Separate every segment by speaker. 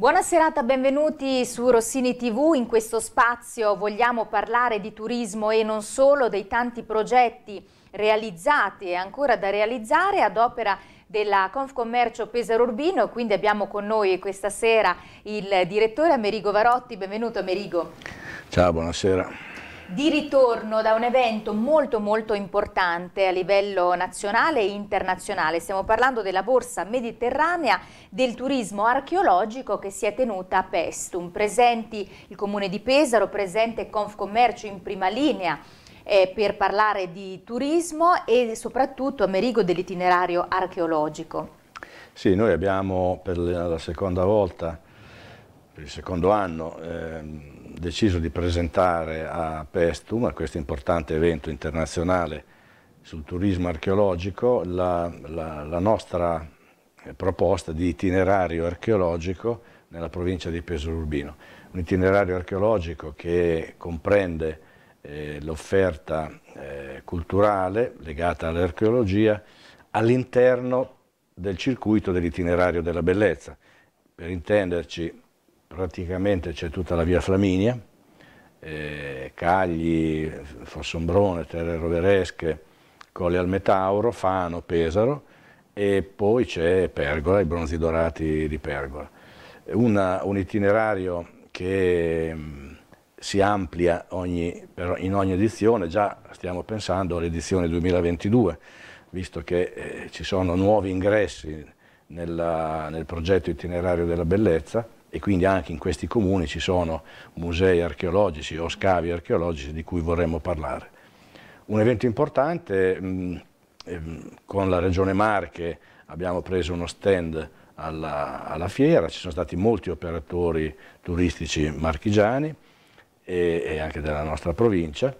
Speaker 1: Buona serata, benvenuti su Rossini TV. In questo spazio vogliamo parlare di turismo e non solo, dei tanti progetti realizzati e ancora da realizzare ad opera della Confcommercio Pesaro Urbino. Quindi abbiamo con noi questa sera il direttore Amerigo Varotti. Benvenuto Amerigo.
Speaker 2: Ciao, buonasera
Speaker 1: di ritorno da un evento molto molto importante a livello nazionale e internazionale. Stiamo parlando della Borsa Mediterranea del Turismo Archeologico che si è tenuta a Pestum. Presenti il Comune di Pesaro, presente Confcommercio in prima linea, eh, per parlare di turismo e soprattutto Amerigo dell'itinerario archeologico.
Speaker 2: Sì, noi abbiamo per la seconda volta, per il secondo anno, ehm, deciso di presentare a Pestum, a questo importante evento internazionale sul turismo archeologico, la, la, la nostra proposta di itinerario archeologico nella provincia di Pesorurbino. Un itinerario archeologico che comprende eh, l'offerta eh, culturale legata all'archeologia all'interno del circuito dell'itinerario della bellezza. Per intenderci, praticamente c'è tutta la via Flaminia, eh, Cagli, Fossombrone, Terre Roveresche, Colle al Metauro, Fano, Pesaro e poi c'è Pergola, i bronzi dorati di Pergola. Una, un itinerario che mm, si amplia ogni, in ogni edizione, già stiamo pensando all'edizione 2022, visto che eh, ci sono nuovi ingressi nella, nel progetto itinerario della bellezza e quindi anche in questi comuni ci sono musei archeologici o scavi archeologici di cui vorremmo parlare. Un evento importante, mh, ehm, con la Regione Marche abbiamo preso uno stand alla, alla fiera, ci sono stati molti operatori turistici marchigiani e, e anche della nostra provincia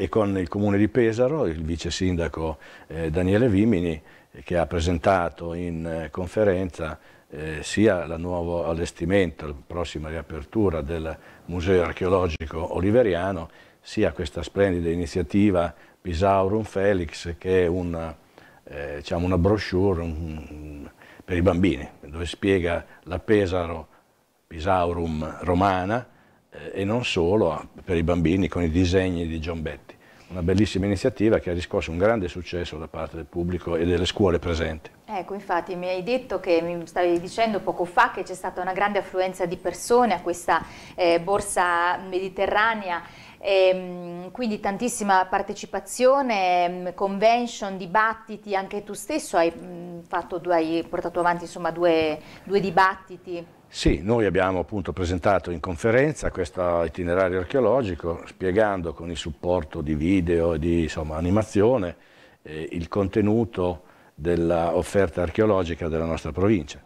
Speaker 2: e con il comune di Pesaro, il vice sindaco eh, Daniele Vimini, che ha presentato in eh, conferenza eh, sia il nuovo allestimento, la prossima riapertura del Museo archeologico oliveriano, sia questa splendida iniziativa Pisaurum Felix, che è una, eh, diciamo una brochure un, per i bambini, dove spiega la Pesaro Pisaurum romana eh, e non solo, ah, per i bambini con i disegni di John Giombetti una bellissima iniziativa che ha riscosso un grande successo da parte del pubblico e delle scuole presenti.
Speaker 1: Ecco, infatti mi hai detto che mi stavi dicendo poco fa che c'è stata una grande affluenza di persone a questa eh, borsa mediterranea. E, ehm, quindi tantissima partecipazione, ehm, convention, dibattiti, anche tu stesso hai, mm, fatto, hai portato avanti insomma, due, due dibattiti.
Speaker 2: Sì, noi abbiamo appunto presentato in conferenza questo itinerario archeologico spiegando con il supporto di video e di insomma, animazione eh, il contenuto dell'offerta archeologica della nostra provincia,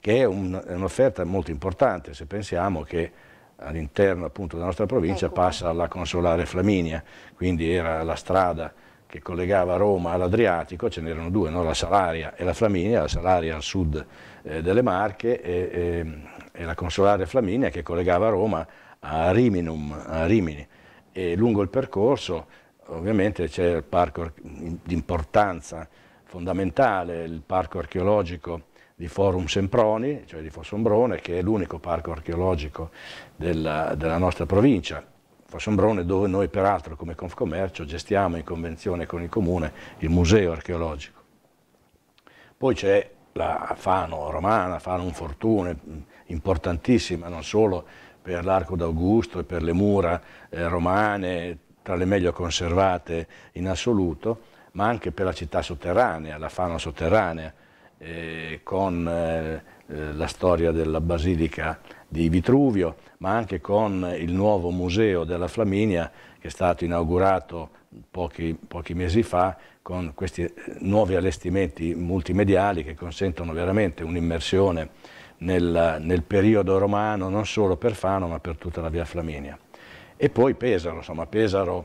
Speaker 2: che è un'offerta un molto importante se pensiamo che all'interno appunto della nostra provincia ecco. passa la Consolare Flaminia, quindi era la strada che collegava Roma all'Adriatico, ce n'erano due, no? la Salaria e la Flaminia, la Salaria al sud eh, delle Marche e, e, ehm, e, la Consolare Flaminia che collegava Roma a, Riminum, a Rimini. E lungo il percorso ovviamente c'è il parco di importanza fondamentale, il parco archeologico di Forum Semproni, cioè di Fossombrone, che è l'unico parco archeologico della, della nostra provincia Fossombrone dove noi peraltro come Confcommercio gestiamo in convenzione con il Comune il museo archeologico. Poi c'è la Fano romana, Fano Fortune, mm, importantissima non solo per l'arco d'Augusto e per le mura eh, romane, tra le meglio conservate in assoluto, ma anche per la città sotterranea, la Fano sotterranea, eh, con eh, eh, la storia della Basilica di Vitruvio, ma anche con il nuovo museo della Flaminia che è stato inaugurato pochi, pochi mesi fa con questi eh, nuovi allestimenti multimediali che consentono veramente un'immersione nel, nel, periodo romano, non solo per Fano ma per tutta la via Flaminia. E poi Pesaro, insomma Pesaro...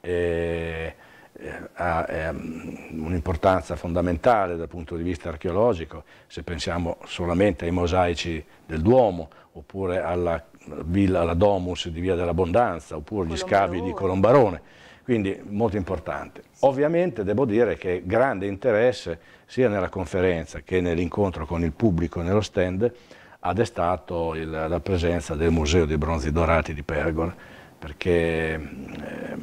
Speaker 2: Eh, eh, ha ehm, un'importanza fondamentale dal punto di vista archeologico, se pensiamo solamente ai mosaici del Duomo, oppure alla villa, alla Domus di Via dell'Abbondanza, oppure gli scavi di Colombarone, quindi molto importante. Ovviamente devo dire che grande interesse sia nella conferenza che nell'incontro con il pubblico nello stand ha destato il, la presenza del Museo dei Bronzi Dorati di Pergola, perché eh,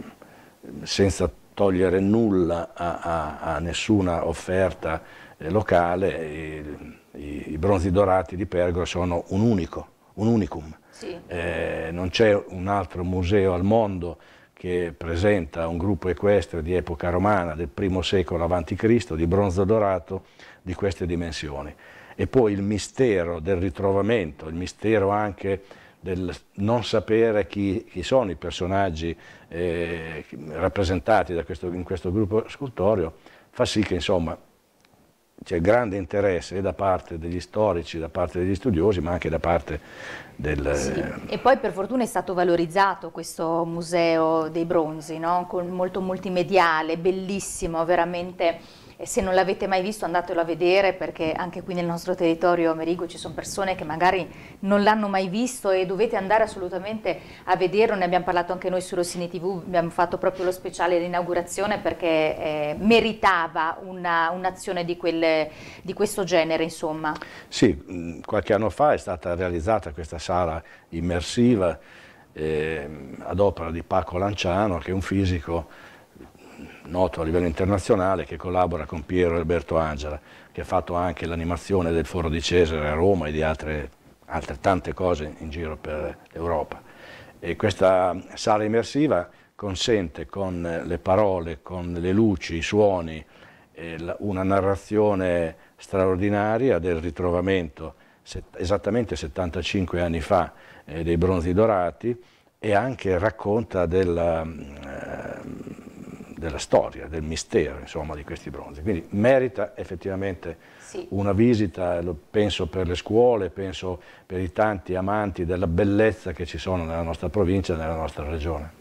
Speaker 2: senza togliere nulla a, a, a nessuna offerta eh, locale, i, i, i, bronzi dorati di Pergola sono un unico, un unicum. Sì. Eh, non c'è un altro museo al mondo che presenta un gruppo equestre di epoca romana del primo secolo a.C. di bronzo dorato di queste dimensioni. E poi il mistero del ritrovamento, il mistero anche del non sapere chi, chi sono i personaggi eh, rappresentati questo, in questo gruppo scultorio, fa sì che insomma c'è grande interesse da parte degli storici, da parte degli studiosi, ma anche da parte del... Sì.
Speaker 1: E poi per fortuna è stato valorizzato questo museo dei bronzi, no? molto multimediale, bellissimo, veramente e se non l'avete mai visto andatelo a vedere perché anche qui nel nostro territorio Amerigo ci sono persone che magari non l'hanno mai visto e dovete andare assolutamente a vederlo, ne abbiamo parlato anche noi su Rossini TV, abbiamo fatto proprio lo speciale d'inaugurazione perché eh, meritava un'azione un di, di, questo genere insomma.
Speaker 2: Sì, mm, qualche anno fa è stata realizzata questa sala immersiva eh, ad opera di Paco Lanciano che è un fisico noto a livello internazionale che collabora con Piero Alberto Angela, che ha fatto anche l'animazione del Foro di Cesare a Roma e di altre, altre tante cose in giro per l'Europa. E questa sala immersiva consente con le parole, con le luci, i suoni, eh, una narrazione straordinaria del ritrovamento esattamente 75 anni fa eh, dei bronzi dorati e anche racconta della, della storia, del mistero insomma, di questi bronzi. Quindi merita effettivamente sì. una visita, penso per le scuole, penso per i tanti amanti della bellezza che ci sono nella nostra provincia nella nostra regione.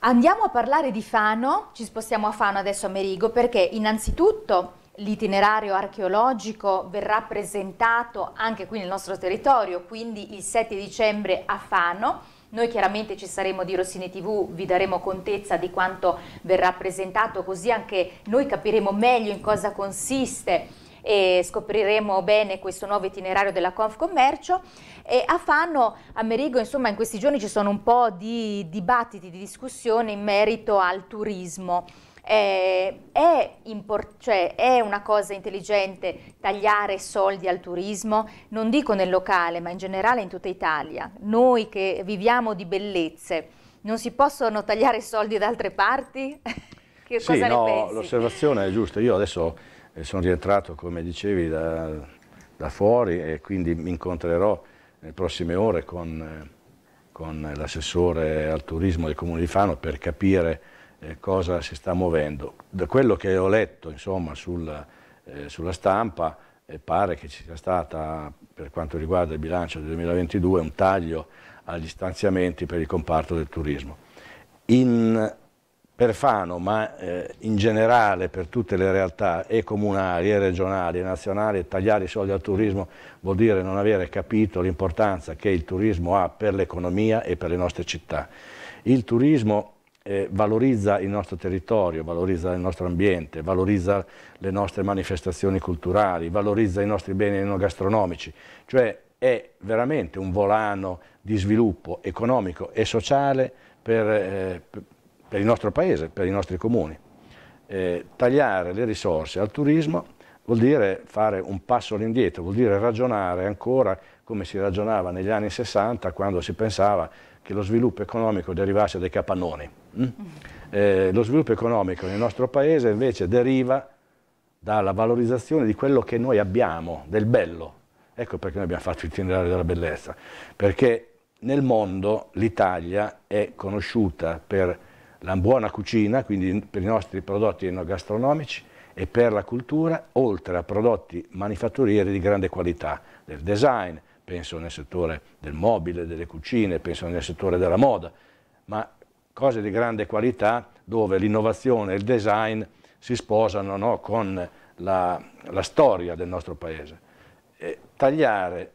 Speaker 1: Andiamo a parlare di Fano, ci spostiamo a Fano adesso a Merigo perché innanzitutto l'itinerario archeologico verrà presentato anche qui nel nostro territorio, quindi il 7 dicembre a Fano noi chiaramente ci saremo di Rossini TV, vi daremo contezza di quanto verrà presentato, così anche noi capiremo meglio in cosa consiste e scopriremo bene questo nuovo itinerario della Confcommercio. E a Fano, a Merigo, insomma, in questi giorni ci sono un po' di dibattiti, di discussione in merito al turismo eh, è, cioè, è, una cosa intelligente tagliare soldi al turismo, non dico nel locale, ma in generale in tutta Italia. Noi che viviamo di bellezze, non si possono tagliare soldi da altre parti? che sì, no,
Speaker 2: l'osservazione è giusta. Io adesso eh, sono rientrato, come dicevi, da, da fuori e quindi mi incontrerò nelle prossime ore con, eh, con l'assessore al turismo del Comune di Fano per capire eh, cosa si sta muovendo. Da quello che ho letto insomma, sul, eh, sulla stampa eh, pare che ci sia stata per quanto riguarda il bilancio del 2022 un taglio agli stanziamenti per il comparto del turismo. In, per Fano, ma eh, in generale per tutte le realtà e comunali e regionali e nazionali, tagliare i soldi al turismo vuol dire non avere capito l'importanza che il turismo ha per l'economia e per le nostre città. Il turismo eh, valorizza il nostro territorio, valorizza il nostro ambiente, valorizza le nostre manifestazioni culturali, valorizza i nostri beni enogastronomici, cioè è veramente un volano di sviluppo economico e sociale per, eh, per il nostro paese, per i nostri comuni. Eh, tagliare le risorse al turismo vuol dire fare un passo all'indietro, vuol dire ragionare ancora come si ragionava negli anni 60 quando si pensava che lo sviluppo economico derivasse dai capannoni. Mm? Eh, lo sviluppo economico nel nostro paese invece deriva dalla valorizzazione di quello che noi abbiamo, del bello. Ecco perché noi abbiamo fatto il itinerario della bellezza, perché nel mondo l'Italia è conosciuta per la buona cucina, quindi per i nostri prodotti gastronomici e per la cultura, oltre a prodotti manifatturieri di grande qualità, del design, penso nel settore del mobile, delle cucine, penso nel settore della moda, ma cose di grande qualità dove l'innovazione e il design si sposano no, con la, la, storia del nostro paese. E tagliare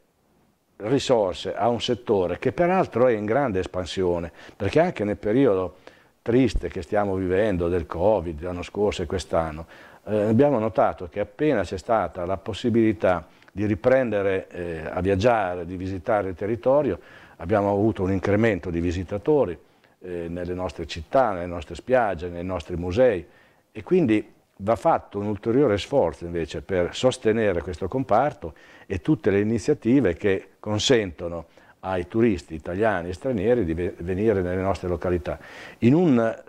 Speaker 2: risorse a un settore che peraltro è in grande espansione, perché anche nel periodo triste che stiamo vivendo del Covid l'anno scorso e quest'anno, eh, abbiamo notato che appena c'è stata la possibilità di riprendere eh, a viaggiare, di visitare il territorio, abbiamo avuto un incremento di visitatori eh, nelle nostre città, nelle nostre spiagge, nei nostri musei e quindi va fatto un ulteriore sforzo invece per sostenere questo comparto e tutte le iniziative che consentono ai turisti italiani e stranieri di venire nelle nostre località, in un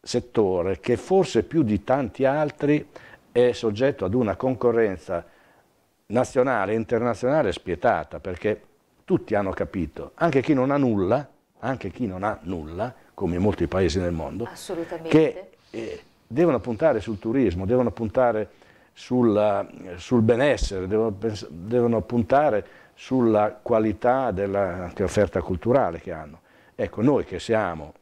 Speaker 2: settore che forse più di tanti altri è soggetto ad una concorrenza nazionale e internazionale spietata, perché tutti hanno capito, anche chi non ha nulla, anche chi non ha nulla, come in molti paesi nel mondo,
Speaker 1: che eh,
Speaker 2: devono puntare sul turismo, devono puntare sulla, sul benessere, devono, devono puntare sulla qualità dell'offerta culturale che hanno. Ecco, noi che siamo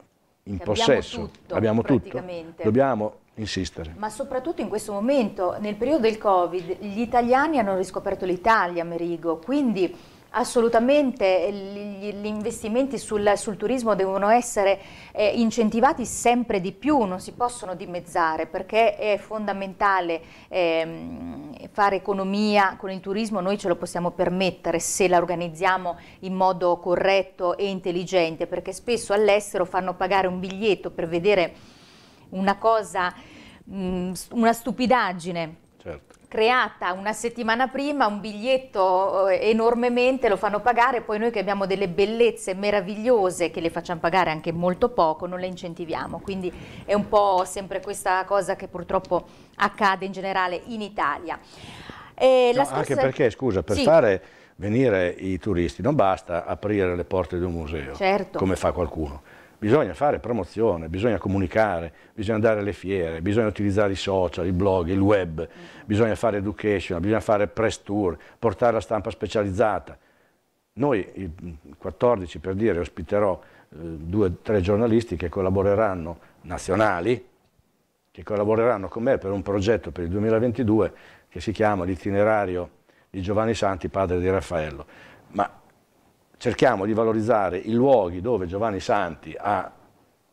Speaker 1: in che possesso, abbiamo tutto, abbiamo tutto dobbiamo insistere. Ma soprattutto in questo momento, nel periodo del Covid, gli italiani hanno riscoperto l'Italia, Merigo, quindi assolutamente gli, investimenti sul, sul turismo devono essere eh, incentivati sempre di più, non si possono dimezzare perché è fondamentale eh, fare economia con il turismo, noi ce lo possiamo permettere se la organizziamo in modo corretto e intelligente perché spesso all'estero fanno pagare un biglietto per vedere una cosa, mh, mm, una stupidaggine. Certo. creata una settimana prima, un biglietto eh, enormemente, lo fanno pagare, poi noi che abbiamo delle bellezze meravigliose che le facciamo pagare anche molto poco, non le incentiviamo, quindi è un po' sempre questa cosa che purtroppo accade in generale in Italia. Eh, no, scorsa... Anche perché, scusa, per sì. fare
Speaker 2: venire i turisti non basta aprire le porte di un museo, certo. come fa qualcuno bisogna fare promozione, bisogna comunicare, bisogna andare alle fiere, bisogna utilizzare i social, i blog, il web, bisogna fare education, bisogna fare press tour, portare la stampa specializzata. Noi il 14 per dire ospiterò eh, due o tre giornalisti che collaboreranno, nazionali, che collaboreranno con me per un progetto per il 2022 che si chiama l'itinerario di Giovanni Santi, padre di Raffaello. Ma cerchiamo di valorizzare i luoghi dove Giovanni Santi ha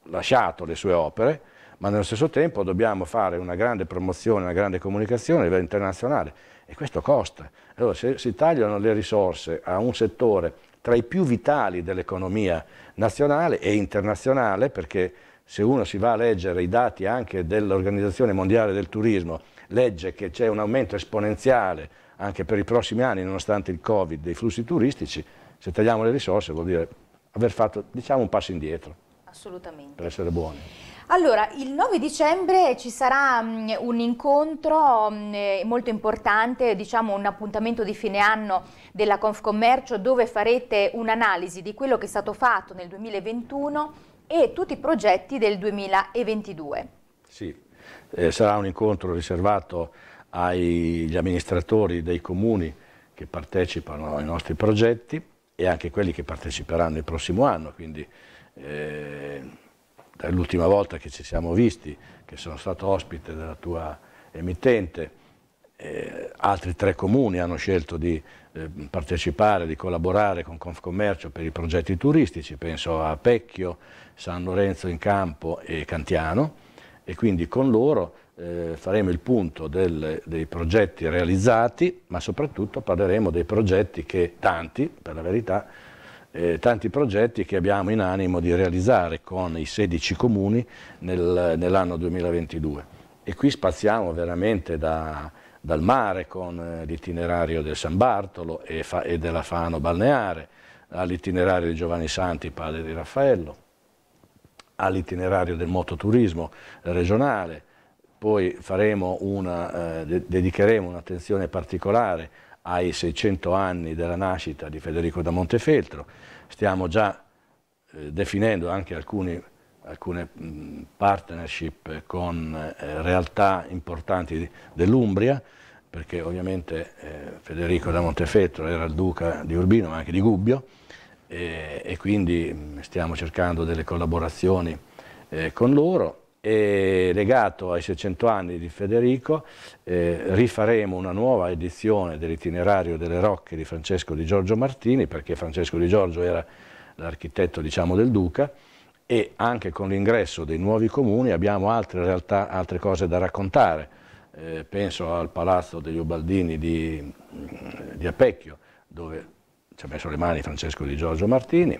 Speaker 2: lasciato le sue opere, ma nello stesso tempo dobbiamo fare una grande promozione, una grande comunicazione a livello internazionale e questo costa. Allora se si tagliano le risorse a un settore tra i più vitali dell'economia nazionale e internazionale, perché se uno si va a leggere i dati anche dell'Organizzazione Mondiale del Turismo, legge che c'è un aumento esponenziale anche per i prossimi anni, nonostante il Covid, dei flussi turistici, se tagliamo le risorse vuol dire aver fatto diciamo, un passo indietro.
Speaker 1: Assolutamente.
Speaker 2: Per essere buoni.
Speaker 1: Allora, il 9 dicembre ci sarà mm, un incontro mm, eh, molto importante, diciamo un appuntamento di fine anno della Confcommercio dove farete un'analisi di quello che è stato fatto nel 2021 e tutti i progetti del 2022.
Speaker 2: Sì, eh, sarà un incontro riservato agli amministratori dei comuni che partecipano ai nostri progetti e anche quelli che parteciperanno il prossimo anno, quindi eh, dall'ultima volta che ci siamo visti, che sono stato ospite della tua emittente, eh, altri tre comuni hanno scelto di eh, partecipare, di collaborare con Confcommercio per i progetti turistici, penso a Pecchio, San Lorenzo in Campo e Cantiano e quindi con loro eh, faremo il punto del, dei progetti realizzati, ma soprattutto parleremo dei progetti che tanti, per la verità, eh, tanti progetti che abbiamo in animo di realizzare con i 16 comuni nel, nell'anno 2022. E qui spaziamo veramente da, dal mare con eh, l'itinerario del San Bartolo e, fa, e della Fano balneare, all'itinerario di Giovanni Santi, padre di Raffaello, all'itinerario del mototurismo regionale, poi una, eh, dedicheremo un'attenzione particolare ai 600 anni della nascita di Federico da Montefeltro, stiamo già eh, definendo anche alcuni, alcune mh, partnership con eh, realtà importanti dell'Umbria, perché ovviamente eh, Federico da Montefeltro era il duca di Urbino ma anche di Gubbio e, e quindi mh, stiamo cercando delle collaborazioni eh, con loro e legato ai 600 anni di Federico eh, rifaremo una nuova edizione dell'itinerario delle Rocche di Francesco di Giorgio Martini perché Francesco di Giorgio era l'architetto diciamo, del Duca e anche con l'ingresso dei nuovi comuni abbiamo altre realtà, altre cose da raccontare eh, penso al palazzo degli Ubaldini di, di Apecchio dove ci ha messo le mani Francesco di Giorgio Martini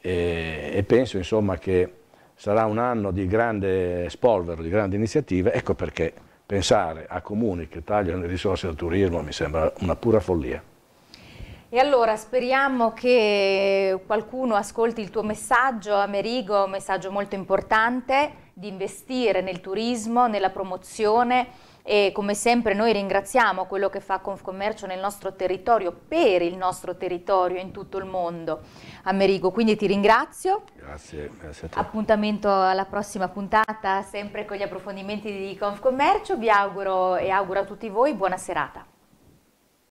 Speaker 2: e, e penso insomma che sarà un anno di grande spolvero, di grandi iniziative, ecco perché pensare a comuni che tagliano le risorse al turismo mi sembra una pura follia.
Speaker 1: E allora speriamo che qualcuno ascolti il tuo messaggio, Amerigo, un messaggio molto importante di investire nel turismo, nella promozione, e come sempre noi ringraziamo quello che fa Confcommercio nel nostro territorio, per il nostro territorio in tutto il mondo. Amerigo, quindi ti ringrazio. Grazie, grazie a te. Appuntamento alla prossima puntata, sempre con gli approfondimenti di Confcommercio. Vi auguro e auguro a tutti voi buona serata.